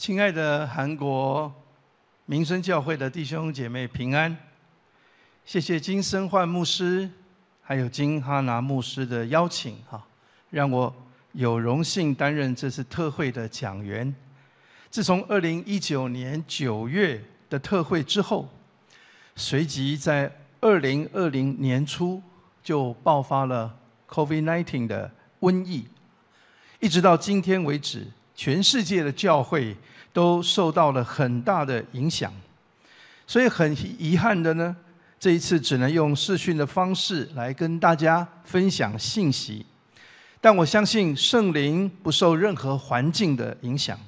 亲爱的韩国民生教会的弟兄姐妹平安！谢谢金生焕牧师还有金哈拿牧师的邀请，哈，让我有荣幸担任这次特会的讲员。自从二零一九年九月的特会之后，随即在二零二零年初就爆发了 COVID-19 的瘟疫，一直到今天为止。全世界的教会都受到了很大的影响，所以很遗憾的呢，这一次只能用视讯的方式来跟大家分享信息。但我相信圣灵不受任何环境的影响，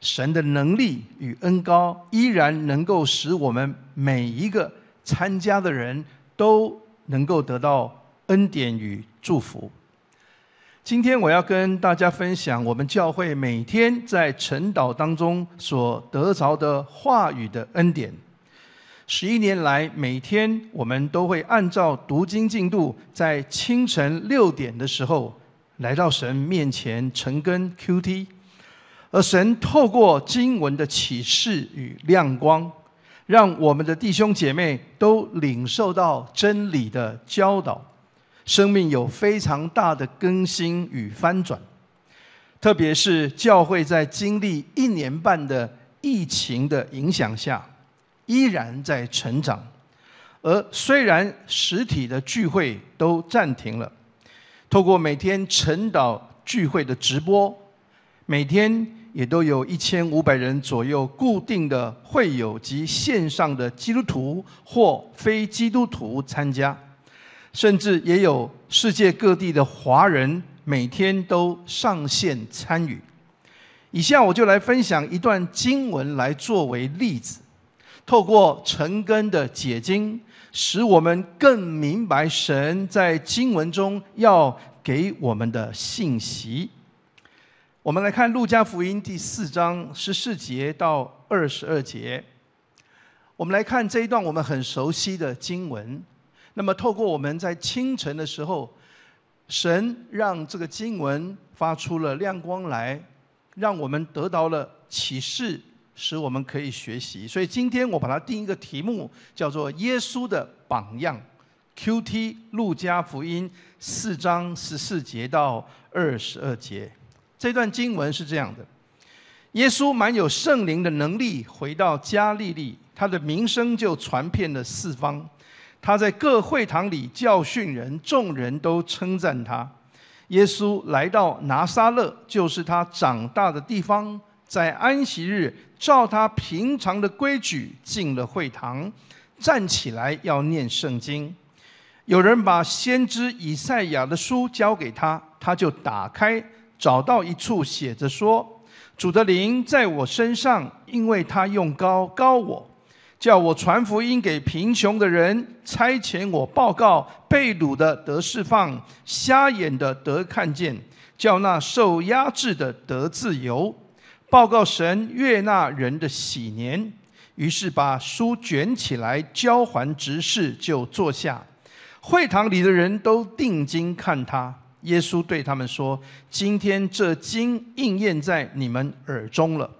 神的能力与恩高依然能够使我们每一个参加的人都能够得到恩典与祝福。今天我要跟大家分享我们教会每天在晨祷当中所得着的话语的恩典。十一年来，每天我们都会按照读经进度，在清晨六点的时候来到神面前诚恳 QT，而神透过经文的启示与亮光，让我们的弟兄姐妹都领受到真理的教导。生命有非常大的更新与翻转，特别是教会在经历一年半的疫情的影响下，依然在成长。而虽然实体的聚会都暂停了，透过每天晨祷聚会的直播，每天也都有一千五百人左右固定的会友及线上的基督徒或非基督徒参加。甚至也有世界各地的华人每天都上线参与。以下我就来分享一段经文来作为例子，透过陈根的解经，使我们更明白神在经文中要给我们的信息。我们来看《路加福音》第四章十四节到二十二节。我们来看这一段我们很熟悉的经文。那么，透过我们在清晨的时候，神让这个经文发出了亮光来，让我们得到了启示，使我们可以学习。所以，今天我把它定一个题目，叫做《耶稣的榜样》。Q T 路加福音四章十四节到二十二节，这段经文是这样的：耶稣满有圣灵的能力，回到加利利，他的名声就传遍了四方。他在各会堂里教训人，众人都称赞他。耶稣来到拿撒勒，就是他长大的地方，在安息日照他平常的规矩进了会堂，站起来要念圣经。有人把先知以赛亚的书交给他，他就打开，找到一处写着说：“主的灵在我身上，因为他用高高我。”叫我传福音给贫穷的人，差遣我报告被掳的得释放，瞎眼的得看见，叫那受压制的得自由，报告神悦纳人的喜年。于是把书卷起来，交还执事，就坐下。会堂里的人都定睛看他。耶稣对他们说：“今天这经应验在你们耳中了。”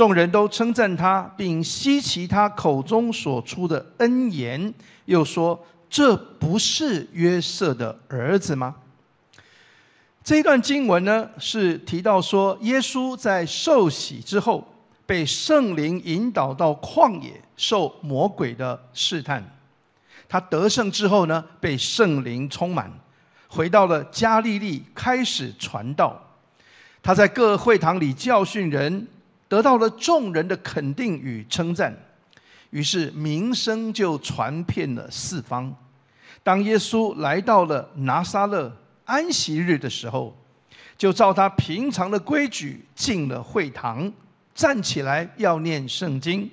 众人都称赞他，并希奇他口中所出的恩言。又说：“这不是约瑟的儿子吗？”这一段经文呢，是提到说，耶稣在受洗之后，被圣灵引导到旷野，受魔鬼的试探。他得胜之后呢，被圣灵充满，回到了加利利，开始传道。他在各会堂里教训人。得到了众人的肯定与称赞，于是名声就传遍了四方。当耶稣来到了拿撒勒安息日的时候，就照他平常的规矩进了会堂，站起来要念圣经。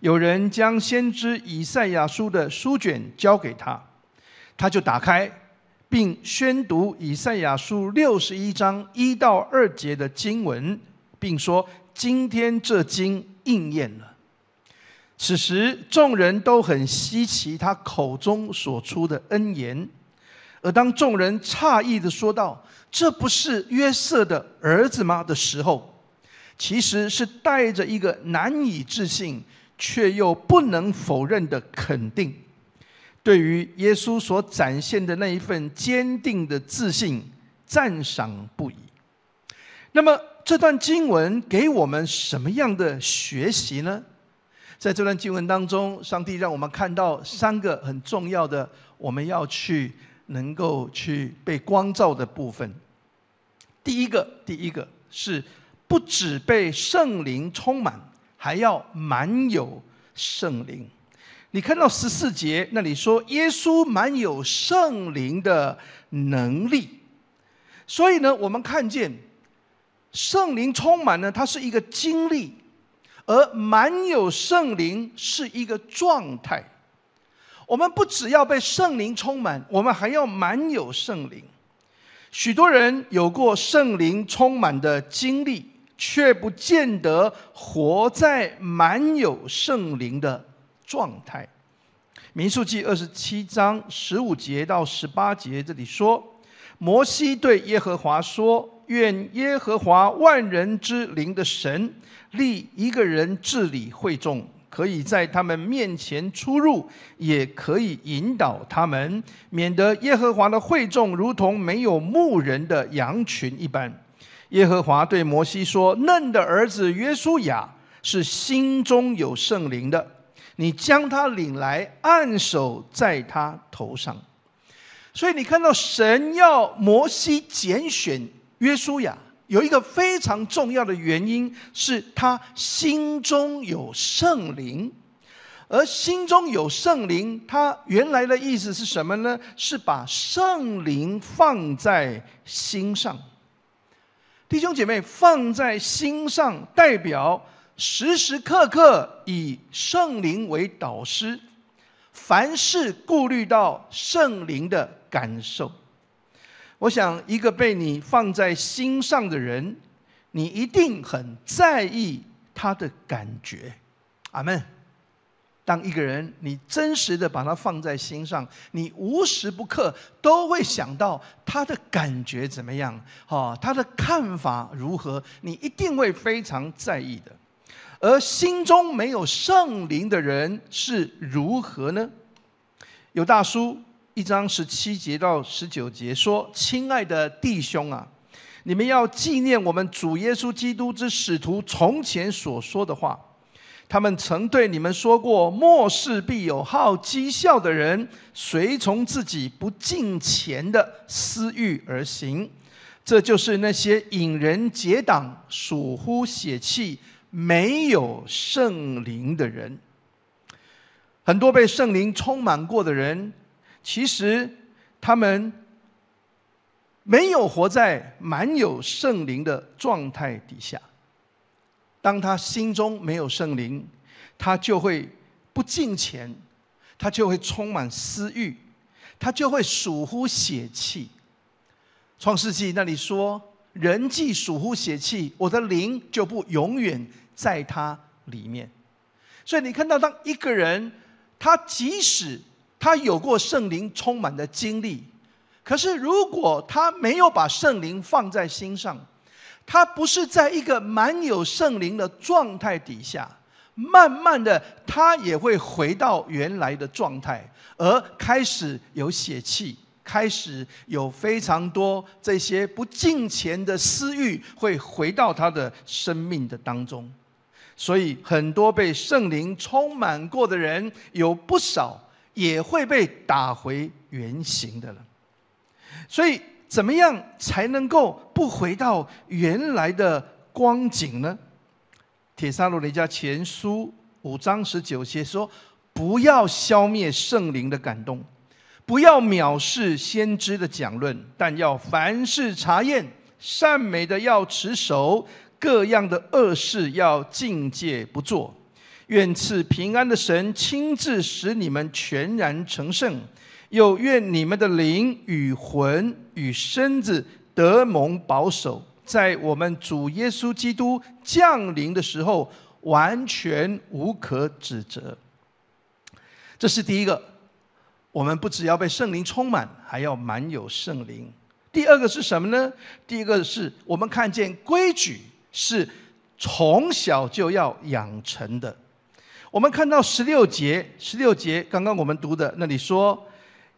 有人将先知以赛亚书的书卷交给他，他就打开，并宣读以赛亚书六十一章一到二节的经文，并说。今天这经应验了。此时，众人都很稀奇他口中所出的恩言，而当众人诧异的说道：“这不是约瑟的儿子吗？”的时候，其实是带着一个难以置信却又不能否认的肯定，对于耶稣所展现的那一份坚定的自信，赞赏不已。那么。这段经文给我们什么样的学习呢？在这段经文当中，上帝让我们看到三个很重要的，我们要去能够去被光照的部分。第一个，第一个是不只被圣灵充满，还要满有圣灵。你看到十四节那里说，耶稣满有圣灵的能力。所以呢，我们看见。圣灵充满呢，它是一个经历；而满有圣灵是一个状态。我们不只要被圣灵充满，我们还要满有圣灵。许多人有过圣灵充满的经历，却不见得活在满有圣灵的状态。民数记二十七章十五节到十八节这里说，摩西对耶和华说。愿耶和华万人之灵的神立一个人治理会众，可以在他们面前出入，也可以引导他们，免得耶和华的会众如同没有牧人的羊群一般。耶和华对摩西说：“嫩的儿子约书亚是心中有圣灵的，你将他领来，按手在他头上。”所以你看到神要摩西拣选。约书亚有一个非常重要的原因，是他心中有圣灵，而心中有圣灵，他原来的意思是什么呢？是把圣灵放在心上。弟兄姐妹，放在心上，代表时时刻刻以圣灵为导师，凡事顾虑到圣灵的感受。我想，一个被你放在心上的人，你一定很在意他的感觉。阿门。当一个人你真实的把他放在心上，你无时不刻都会想到他的感觉怎么样，哈，他的看法如何，你一定会非常在意的。而心中没有圣灵的人是如何呢？有大叔。一章十七节到十九节说：“亲爱的弟兄啊，你们要纪念我们主耶稣基督之使徒从前所说的话。他们曾对你们说过：末世必有好讥笑的人，随从自己不敬前的私欲而行。这就是那些引人结党、属乎血气、没有圣灵的人。很多被圣灵充满过的人。”其实，他们没有活在满有圣灵的状态底下。当他心中没有圣灵，他就会不敬虔，他就会充满私欲，他就会属乎血气。创世纪那里说：“人既属乎血气，我的灵就不永远在他里面。”所以你看到，当一个人，他即使……他有过圣灵充满的经历，可是如果他没有把圣灵放在心上，他不是在一个满有圣灵的状态底下，慢慢的他也会回到原来的状态，而开始有血气，开始有非常多这些不敬虔的私欲会回到他的生命的当中，所以很多被圣灵充满过的人，有不少。也会被打回原形的了。所以，怎么样才能够不回到原来的光景呢？《铁沙罗尼家前书》五章十九节说：“不要消灭圣灵的感动，不要藐视先知的讲论，但要凡事查验；善美的要持守，各样的恶事要境界不做。”愿赐平安的神亲自使你们全然成圣，又愿你们的灵与魂与身子得蒙保守，在我们主耶稣基督降临的时候完全无可指责。这是第一个，我们不只要被圣灵充满，还要满有圣灵。第二个是什么呢？第一个是我们看见规矩是从小就要养成的。我们看到十六节，十六节，刚刚我们读的那里说，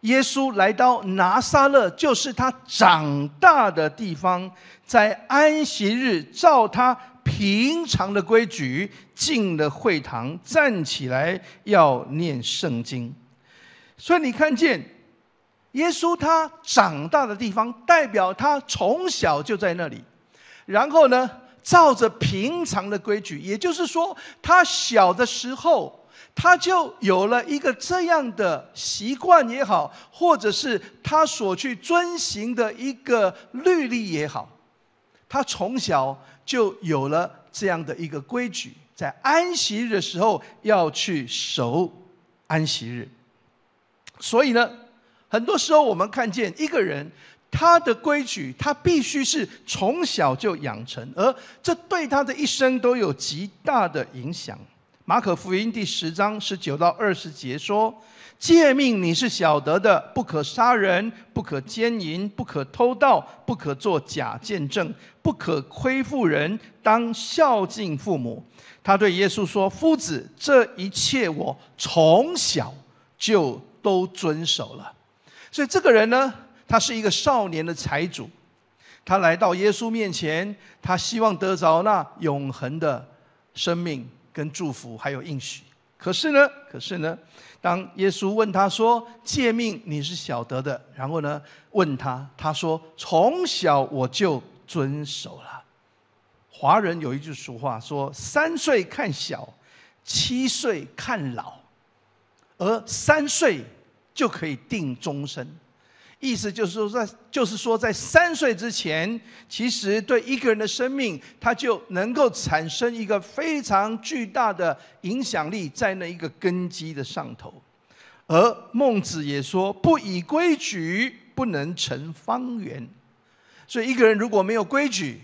耶稣来到拿撒勒，就是他长大的地方，在安息日，照他平常的规矩进了会堂，站起来要念圣经。所以你看见，耶稣他长大的地方，代表他从小就在那里。然后呢？照着平常的规矩，也就是说，他小的时候他就有了一个这样的习惯也好，或者是他所去遵循的一个律例也好，他从小就有了这样的一个规矩，在安息日的时候要去守安息日。所以呢，很多时候我们看见一个人。他的规矩，他必须是从小就养成，而这对他的一生都有极大的影响。马可福音第十章十九到二十节说：“诫命你是晓得的，不可杀人，不可奸淫，不可偷盗，不可作假见证，不可亏负人，当孝敬父母。”他对耶稣说：“夫子，这一切我从小就都遵守了。”所以这个人呢？他是一个少年的财主，他来到耶稣面前，他希望得着那永恒的生命跟祝福，还有应许。可是呢，可是呢，当耶稣问他说：“诫命你是晓得的。”然后呢，问他，他说：“从小我就遵守了。”华人有一句俗话说：“三岁看小，七岁看老，而三岁就可以定终身。”意思就是说，在就是说，在三岁之前，其实对一个人的生命，他就能够产生一个非常巨大的影响力，在那一个根基的上头。而孟子也说：“不以规矩，不能成方圆。”所以，一个人如果没有规矩，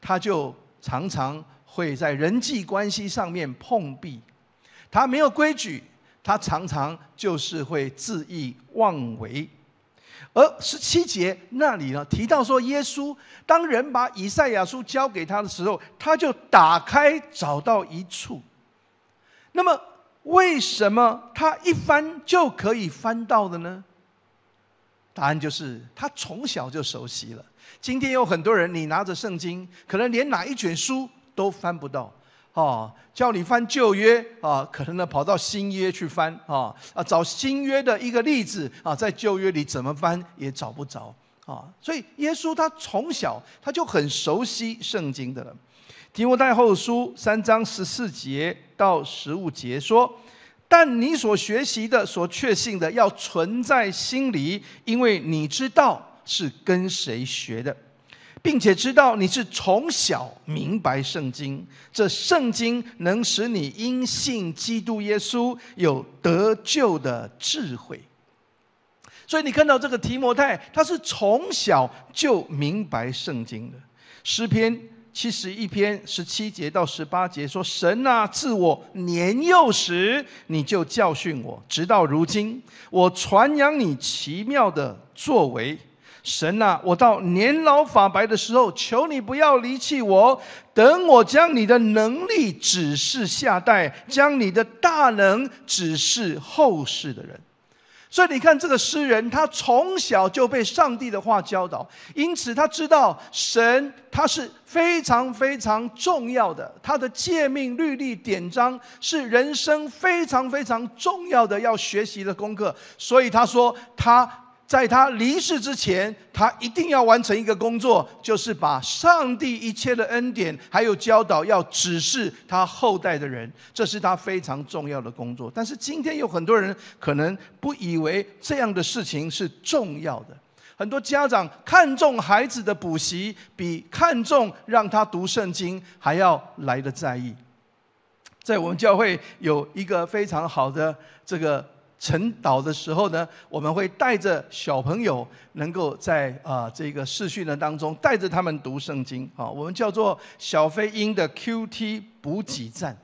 他就常常会在人际关系上面碰壁。他没有规矩，他常常就是会恣意妄为。而十七节那里呢，提到说，耶稣当人把以赛亚书交给他的时候，他就打开找到一处。那么，为什么他一翻就可以翻到的呢？答案就是他从小就熟悉了。今天有很多人，你拿着圣经，可能连哪一卷书都翻不到。哦，叫你翻旧约啊，可能呢跑到新约去翻啊啊，找新约的一个例子啊，在旧约里怎么翻也找不着啊。所以耶稣他从小他就很熟悉圣经的了。提摩太后书三章十四节到十五节说：“但你所学习的、所确信的，要存在心里，因为你知道是跟谁学的。”并且知道你是从小明白圣经，这圣经能使你因信基督耶稣有得救的智慧。所以你看到这个提摩太，他是从小就明白圣经的。诗篇七十一篇十七节到十八节说：“神啊，自我年幼时，你就教训我；直到如今，我传扬你奇妙的作为。”神啊，我到年老发白的时候，求你不要离弃我。等我将你的能力指示下代，将你的大能指示后世的人。所以你看，这个诗人他从小就被上帝的话教导，因此他知道神他是非常非常重要的。他的诫命律例典章是人生非常非常重要的要学习的功课。所以他说他。在他离世之前，他一定要完成一个工作，就是把上帝一切的恩典还有教导要指示他后代的人，这是他非常重要的工作。但是今天有很多人可能不以为这样的事情是重要的，很多家长看重孩子的补习，比看重让他读圣经还要来的在意。在我们教会有一个非常好的这个。晨祷的时候呢，我们会带着小朋友，能够在啊这个视讯的当中带着他们读圣经啊，我们叫做小飞鹰的 QT 补给站。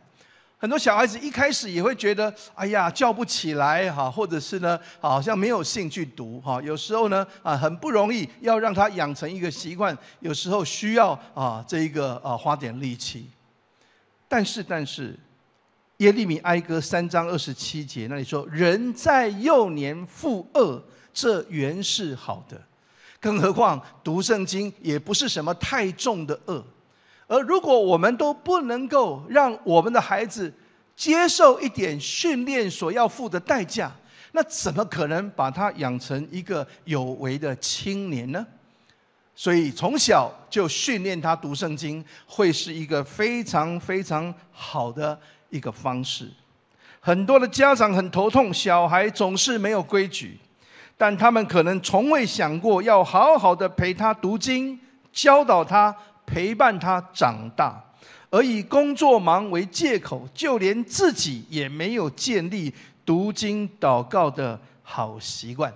很多小孩子一开始也会觉得，哎呀叫不起来哈，或者是呢好像没有兴趣读哈，有时候呢啊很不容易要让他养成一个习惯，有时候需要啊这一个啊花点力气，但是但是。耶利米哀歌三章二十七节，那里说：“人在幼年负恶，这原是好的。更何况读圣经也不是什么太重的恶。而如果我们都不能够让我们的孩子接受一点训练所要付的代价，那怎么可能把他养成一个有为的青年呢？所以从小就训练他读圣经，会是一个非常非常好的。”一个方式，很多的家长很头痛，小孩总是没有规矩，但他们可能从未想过要好好的陪他读经，教导他，陪伴他长大，而以工作忙为借口，就连自己也没有建立读经祷告的好习惯。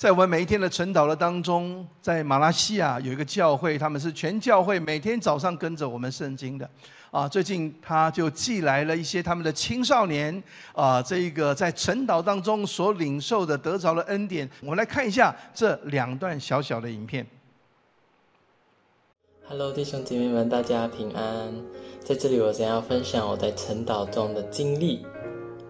在我们每一天的晨祷的当中，在马来西亚有一个教会，他们是全教会每天早上跟着我们圣经的，啊，最近他就寄来了一些他们的青少年啊，这个在晨祷当中所领受的得着的恩典，我们来看一下这两段小小的影片。Hello，弟兄姊妹们，大家平安！在这里，我想要分享我在晨祷中的经历。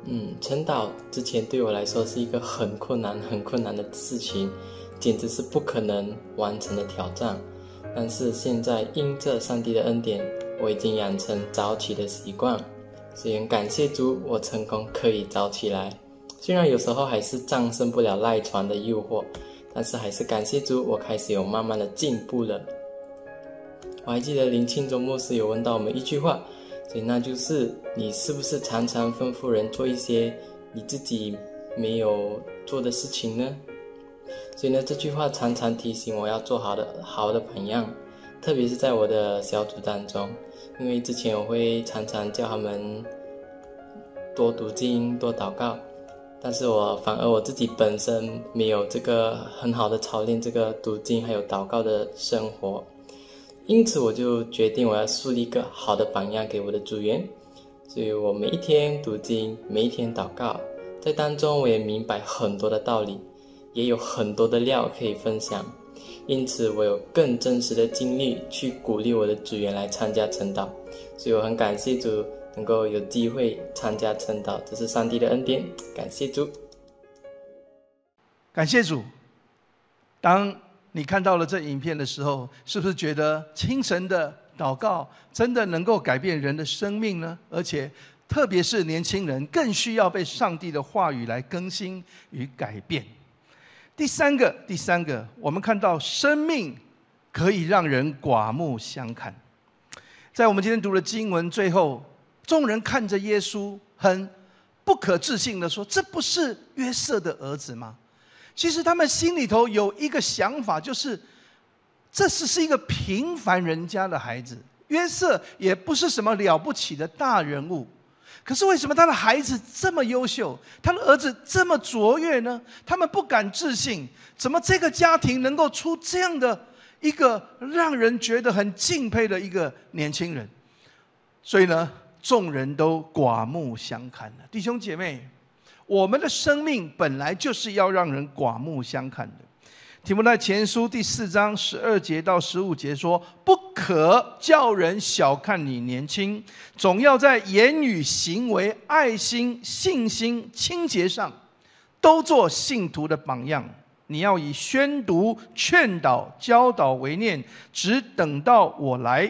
嗯，陈导之前对我来说是一个很困难、很困难的事情，简直是不可能完成的挑战。但是现在，因着上帝的恩典，我已经养成早起的习惯。虽然感谢主，我成功可以早起来，虽然有时候还是战胜不了赖床的诱惑，但是还是感谢主，我开始有慢慢的进步了。我还记得临庆周末时，有问到我们一句话。所以那就是你是不是常常吩咐人做一些你自己没有做的事情呢？所以呢，这句话常常提醒我要做好的好的榜样，特别是在我的小组当中，因为之前我会常常叫他们多读经、多祷告，但是我反而我自己本身没有这个很好的操练这个读经还有祷告的生活。因此，我就决定我要树立一个好的榜样给我的组员，所以我每一天读经，每一天祷告，在当中我也明白很多的道理，也有很多的料可以分享。因此，我有更真实的经历去鼓励我的组员来参加晨祷。所以，我很感谢主能够有机会参加晨祷，这是上帝的恩典，感谢主，感谢主。当。你看到了这影片的时候，是不是觉得清晨的祷告真的能够改变人的生命呢？而且，特别是年轻人更需要被上帝的话语来更新与改变。第三个，第三个，我们看到生命可以让人刮目相看。在我们今天读的经文最后，众人看着耶稣，很不可置信的说：“这不是约瑟的儿子吗？”其实他们心里头有一个想法，就是这只是一个平凡人家的孩子，约瑟也不是什么了不起的大人物。可是为什么他的孩子这么优秀，他的儿子这么卓越呢？他们不敢置信，怎么这个家庭能够出这样的一个让人觉得很敬佩的一个年轻人？所以呢，众人都刮目相看了。弟兄姐妹。我们的生命本来就是要让人刮目相看的。提摩太前书第四章十二节到十五节说：“不可叫人小看你年轻，总要在言语、行为、爱心、信心、清洁上，都做信徒的榜样。你要以宣读、劝导、教导为念，只等到我来。”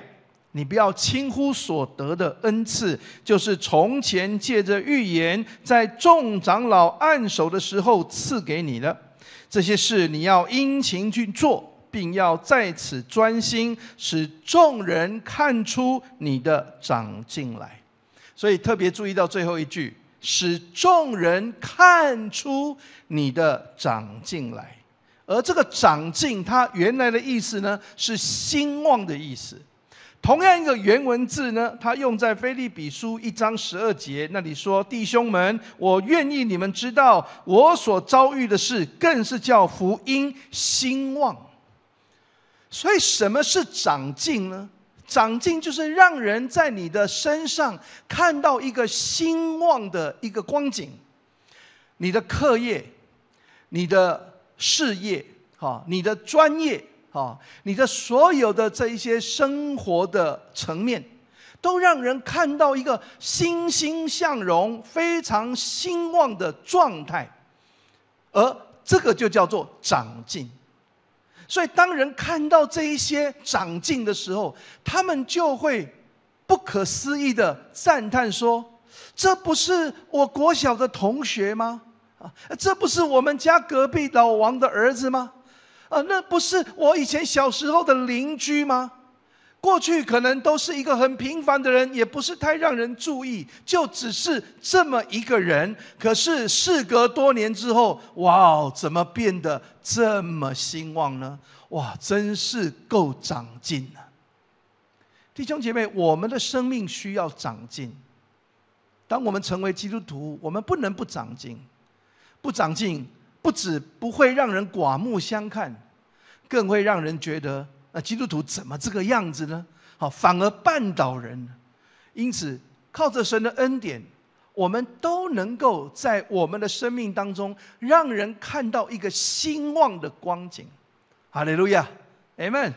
你不要轻忽所得的恩赐，就是从前借着预言，在众长老按手的时候赐给你的。这些事你要殷勤去做，并要在此专心，使众人看出你的长进来。所以特别注意到最后一句：使众人看出你的长进来。而这个长进，它原来的意思呢，是兴旺的意思。同样一个原文字呢，它用在《菲利比书》一章十二节那里说：“弟兄们，我愿意你们知道，我所遭遇的事，更是叫福音兴旺。所以，什么是长进呢？长进就是让人在你的身上看到一个兴旺的一个光景，你的课业、你的事业、哈，你的专业。”啊，你的所有的这一些生活的层面，都让人看到一个欣欣向荣、非常兴旺的状态，而这个就叫做长进。所以，当人看到这一些长进的时候，他们就会不可思议的赞叹说：“这不是我国小的同学吗？啊，这不是我们家隔壁老王的儿子吗？”啊，那不是我以前小时候的邻居吗？过去可能都是一个很平凡的人，也不是太让人注意，就只是这么一个人。可是事隔多年之后，哇哦，怎么变得这么兴旺呢？哇，真是够长进了！弟兄姐妹，我们的生命需要长进。当我们成为基督徒，我们不能不长进，不长进。不止不会让人刮目相看，更会让人觉得那基督徒怎么这个样子呢？好，反而绊倒人。因此，靠着神的恩典，我们都能够在我们的生命当中，让人看到一个兴旺的光景。哈利路亚，e n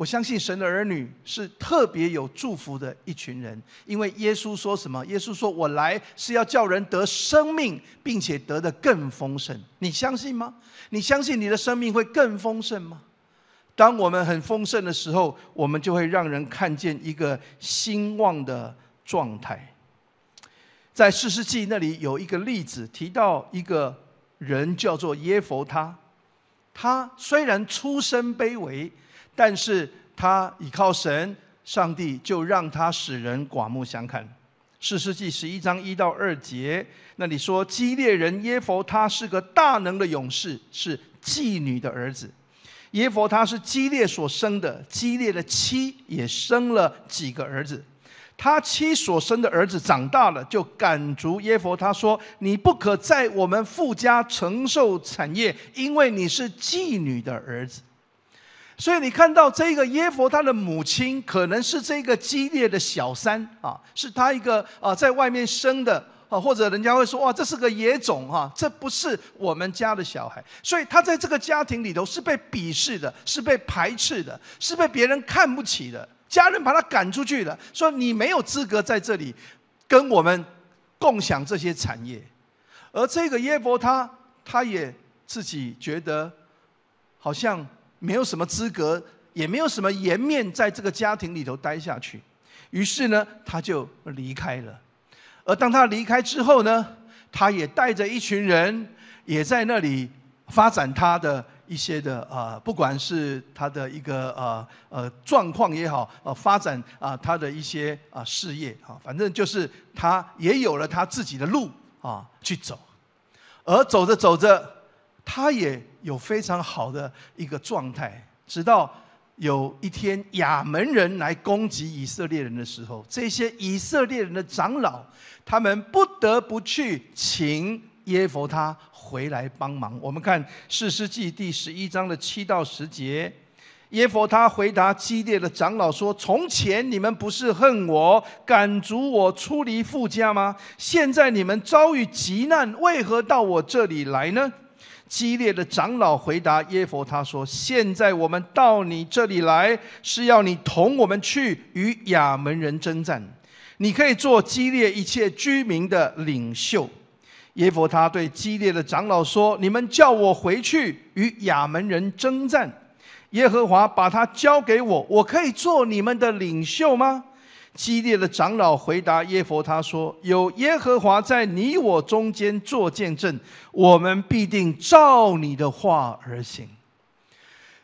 我相信神的儿女是特别有祝福的一群人，因为耶稣说什么？耶稣说：“我来是要叫人得生命，并且得的更丰盛。”你相信吗？你相信你的生命会更丰盛吗？当我们很丰盛的时候，我们就会让人看见一个兴旺的状态。在四世纪那里有一个例子提到一个人叫做耶弗他。他虽然出身卑微，但是他倚靠神，上帝就让他使人刮目相看。四世纪十一章一到二节，那你说基列人耶佛他是个大能的勇士，是妓女的儿子。耶佛他是基列所生的，基列的妻也生了几个儿子。他妻所生的儿子长大了，就赶逐耶佛。他说：“你不可在我们富家承受产业，因为你是妓女的儿子。”所以你看到这个耶佛，他的母亲可能是这个激烈的小三啊，是他一个啊在外面生的啊，或者人家会说哇，这是个野种哈，这不是我们家的小孩。所以他在这个家庭里头是被鄙视的，是被排斥的，是被别人看不起的。家人把他赶出去了，说你没有资格在这里跟我们共享这些产业。而这个耶伯他他也自己觉得好像没有什么资格，也没有什么颜面在这个家庭里头待下去。于是呢，他就离开了。而当他离开之后呢，他也带着一群人，也在那里发展他的。一些的啊，不管是他的一个啊呃状况也好，呃发展啊，他的一些啊事业啊，反正就是他也有了他自己的路啊去走，而走着走着，他也有非常好的一个状态。直到有一天，亚门人来攻击以色列人的时候，这些以色列人的长老，他们不得不去请。耶佛他回来帮忙。我们看《士世纪》第十一章的七到十节，耶佛他回答激烈的长老说：“从前你们不是恨我，赶逐我出离富家吗？现在你们遭遇急难，为何到我这里来呢？”激烈的长老回答耶佛他说：“现在我们到你这里来，是要你同我们去与亚门人征战。你可以做激烈一切居民的领袖。”耶佛他对激烈的长老说：“你们叫我回去与亚门人征战，耶和华把他交给我，我可以做你们的领袖吗？”激烈的长老回答耶佛他说：“有耶和华在你我中间作见证，我们必定照你的话而行。”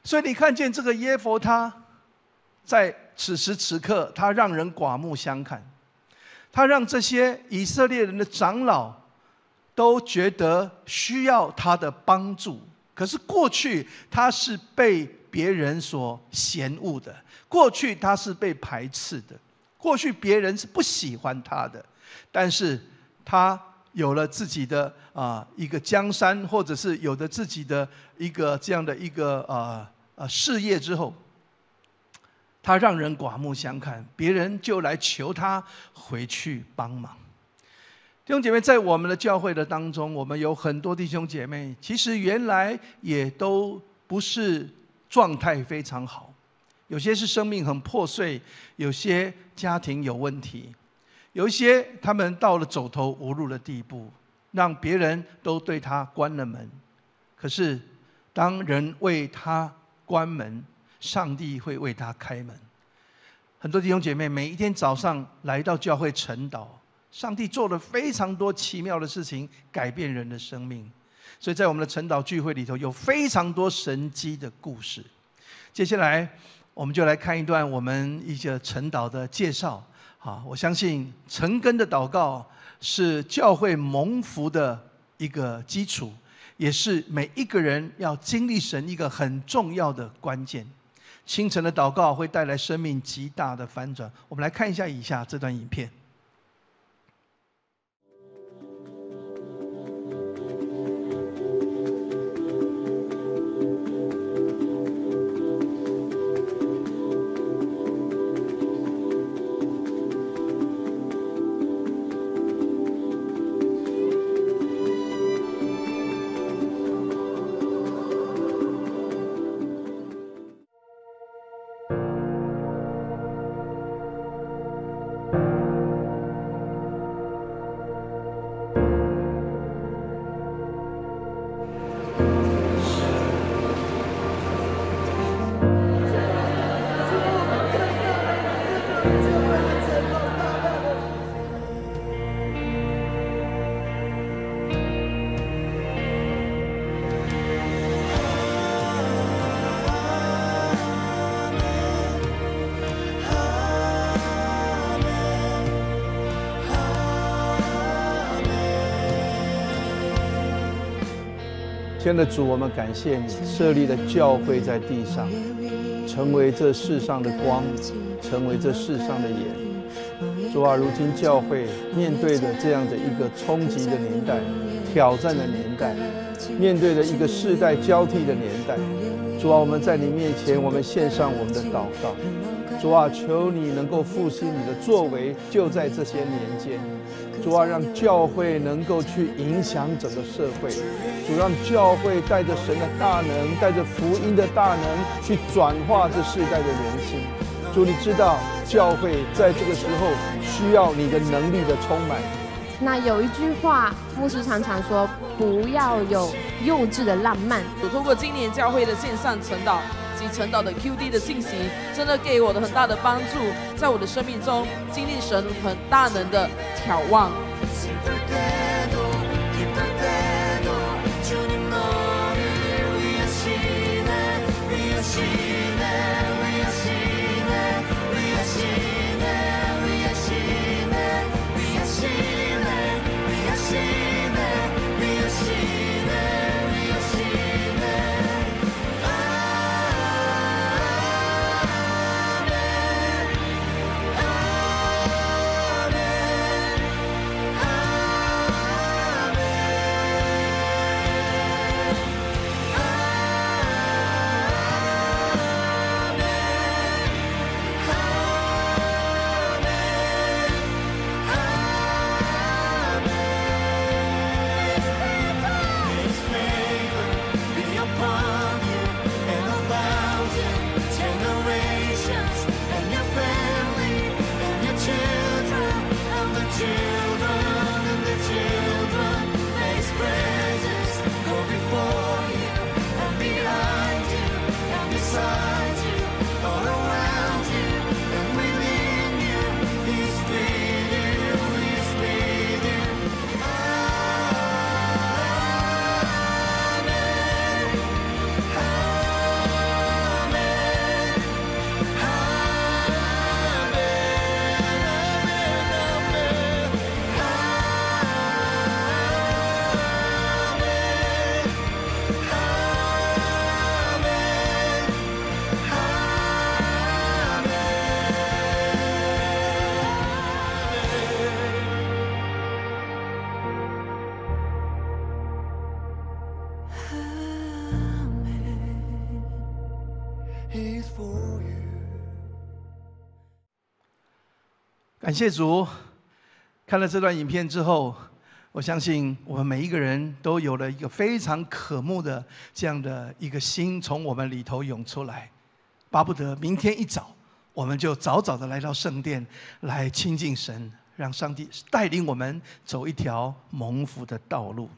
所以你看见这个耶佛他在此时此刻，他让人刮目相看，他让这些以色列人的长老。都觉得需要他的帮助，可是过去他是被别人所嫌恶的，过去他是被排斥的，过去别人是不喜欢他的，但是他有了自己的啊一个江山，或者是有的自己的一个这样的一个啊呃事业之后，他让人刮目相看，别人就来求他回去帮忙。弟兄姐妹，在我们的教会的当中，我们有很多弟兄姐妹，其实原来也都不是状态非常好，有些是生命很破碎，有些家庭有问题，有一些他们到了走投无路的地步，让别人都对他关了门。可是，当人为他关门，上帝会为他开门。很多弟兄姐妹每一天早上来到教会晨祷。上帝做了非常多奇妙的事情，改变人的生命，所以在我们的晨祷聚会里头，有非常多神机的故事。接下来，我们就来看一段我们一些晨祷的介绍。好，我相信晨更的祷告是教会蒙福的一个基础，也是每一个人要经历神一个很重要的关键。清晨的祷告会带来生命极大的翻转。我们来看一下以下这段影片。天的主，我们感谢你设立的教会在地上，成为这世上的光，成为这世上的眼。主啊，如今教会面对着这样的一个冲击的年代、挑战的年代，面对着一个世代交替的年代。主啊，我们在你面前，我们献上我们的祷告。主啊，求你能够复兴你的作为，就在这些年间。主让教会能够去影响整个社会，主让教会带着神的大能，带着福音的大能去转化这世代的人心。主，你知道教会在这个时候需要你的能力的充满。那有一句话，牧师常常说，不要有幼稚的浪漫。主通过今年教会的线上成祷。陈导的 QD 的信息真的给我的很大的帮助，在我的生命中经历神很大能的眺望。感谢主，看了这段影片之后，我相信我们每一个人都有了一个非常渴慕的这样的一个心从我们里头涌出来，巴不得明天一早我们就早早的来到圣殿来亲近神，让上帝带领我们走一条蒙福的道路。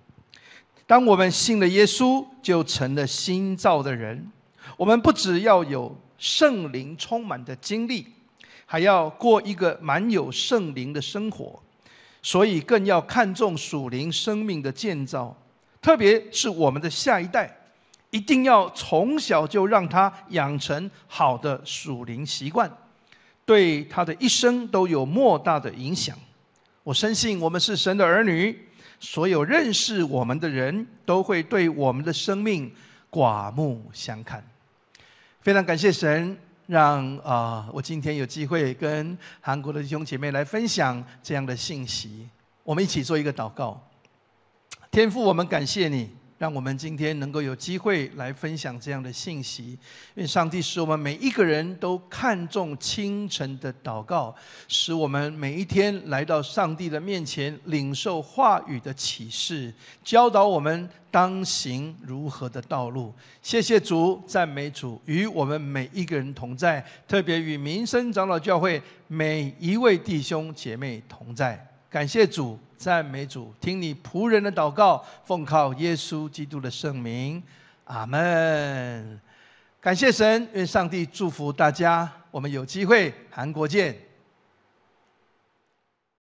当我们信了耶稣，就成了新造的人，我们不只要有圣灵充满的精力。还要过一个满有圣灵的生活，所以更要看重属灵生命的建造，特别是我们的下一代，一定要从小就让他养成好的属灵习惯，对他的一生都有莫大的影响。我深信我们是神的儿女，所有认识我们的人都会对我们的生命刮目相看。非常感谢神。让啊，我今天有机会跟韩国的弟兄姐妹来分享这样的信息，我们一起做一个祷告。天父，我们感谢你。让我们今天能够有机会来分享这样的信息，愿上帝使我们每一个人都看重清晨的祷告，使我们每一天来到上帝的面前领受话语的启示，教导我们当行如何的道路。谢谢主，赞美主，与我们每一个人同在，特别与民生长老教会每一位弟兄姐妹同在。感谢主，赞美主，听你仆人的祷告，奉靠耶稣基督的圣名，阿门。感谢神，愿上帝祝福大家。我们有机会，韩国见。